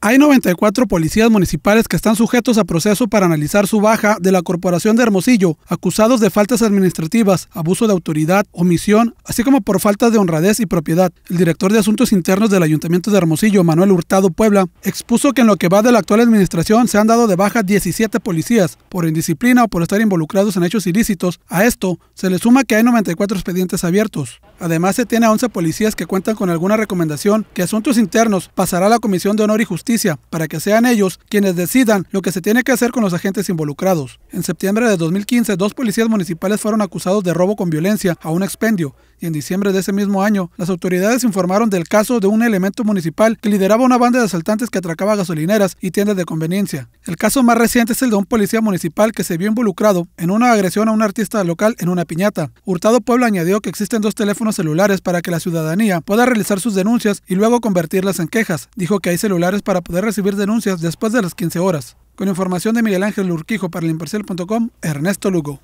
Hay 94 policías municipales que están sujetos a proceso para analizar su baja de la Corporación de Hermosillo, acusados de faltas administrativas, abuso de autoridad, omisión, así como por falta de honradez y propiedad. El director de Asuntos Internos del Ayuntamiento de Hermosillo, Manuel Hurtado Puebla, expuso que en lo que va de la actual administración se han dado de baja 17 policías por indisciplina o por estar involucrados en hechos ilícitos. A esto se le suma que hay 94 expedientes abiertos. Además, se tiene a 11 policías que cuentan con alguna recomendación que Asuntos Internos pasará a la Comisión de Honor y Justicia para que sean ellos quienes decidan lo que se tiene que hacer con los agentes involucrados. En septiembre de 2015, dos policías municipales fueron acusados de robo con violencia a un expendio y en diciembre de ese mismo año, las autoridades informaron del caso de un elemento municipal que lideraba una banda de asaltantes que atracaba gasolineras y tiendas de conveniencia. El caso más reciente es el de un policía municipal que se vio involucrado en una agresión a un artista local en una piñata. Hurtado Pueblo añadió que existen dos teléfonos celulares para que la ciudadanía pueda realizar sus denuncias y luego convertirlas en quejas. Dijo que hay celulares para poder recibir denuncias después de las 15 horas. Con información de Miguel Ángel Urquijo para el Ernesto Lugo.